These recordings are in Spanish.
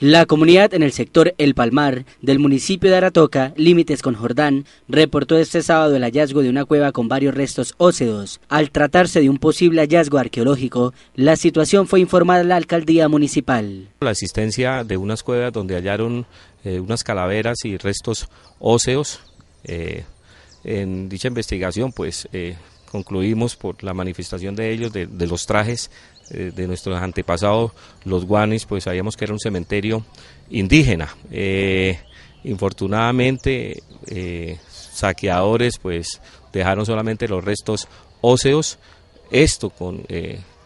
La comunidad en el sector El Palmar del municipio de Aratoca, límites con Jordán, reportó este sábado el hallazgo de una cueva con varios restos óseos. Al tratarse de un posible hallazgo arqueológico, la situación fue informada a la alcaldía municipal. La existencia de unas cuevas donde hallaron eh, unas calaveras y restos óseos. Eh, en dicha investigación, pues eh, concluimos por la manifestación de ellos, de, los trajes eh, de nuestros antepasados, los guanis, pues sabíamos que era un cementerio indígena. Eh, infortunadamente, eh, saqueadores pues dejaron solamente los restos óseos, esto con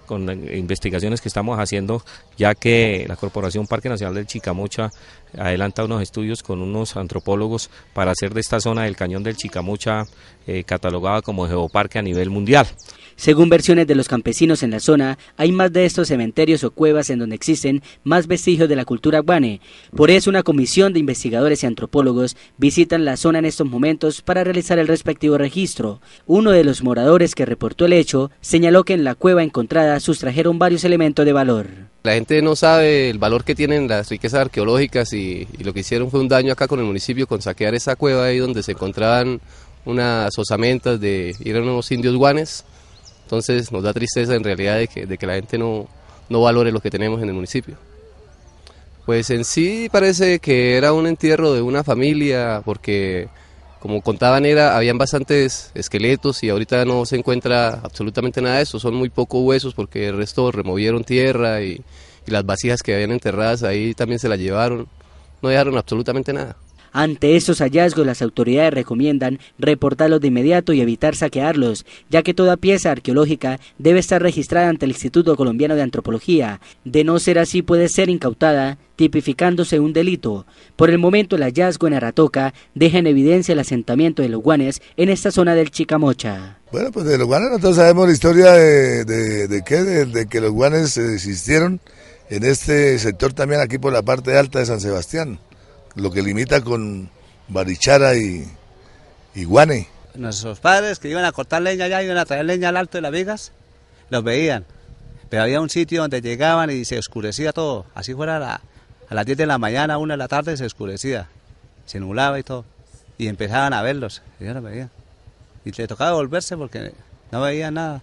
con investigaciones que estamos haciendo, ya que la Corporación Parque Nacional del Chicamocha adelanta unos estudios con unos antropólogos para hacer de esta zona del cañón del Chicamucha eh, catalogada como geoparque a nivel mundial. Según versiones de los campesinos en la zona, hay más de estos cementerios o cuevas en donde existen más vestigios de la cultura guane. Por eso una comisión de investigadores y antropólogos visitan la zona en estos momentos para realizar el respectivo registro. Uno de los moradores que reportó el hecho señaló que en la cueva encontrada sustrajeron varios elementos de valor. La gente no sabe el valor que tienen las riquezas arqueológicas y, lo que hicieron fue un daño acá con el municipio con saquear esa cueva ahí donde se encontraban unas osamentas de eran unos indios guanes. Entonces nos da tristeza en realidad de que, la gente no, no valore lo que tenemos en el municipio. Pues en sí parece que era un entierro de una familia porque como contaban era, habían bastantes esqueletos y ahorita no se encuentra absolutamente nada de eso, son muy pocos huesos porque el resto removieron tierra y, y las vasijas que habían enterradas ahí también se las llevaron, no dejaron absolutamente nada. Ante estos hallazgos, las autoridades recomiendan reportarlos de inmediato y evitar saquearlos, ya que toda pieza arqueológica debe estar registrada ante el Instituto Colombiano de Antropología. De no ser así, puede ser incautada, tipificándose un delito. Por el momento, el hallazgo en Aratoca deja en evidencia el asentamiento de los guanes en esta zona del Chicamocha. Bueno, pues de los guanes nosotros sabemos la historia de, que los guanes existieron en este sector también aquí por la parte alta de San Sebastián lo que limita con Barichara y, Iguane. Guane. Nuestros padres que iban a cortar leña allá, iban a traer leña al alto de las vigas, los veían. Pero había un sitio donde llegaban y se oscurecía todo. Así fuera a, las 10 de la mañana, a 1 de la tarde, se oscurecía. Se nublaba y todo. Y empezaban a verlos. Y yo no veía. Y le tocaba volverse porque no veía nada.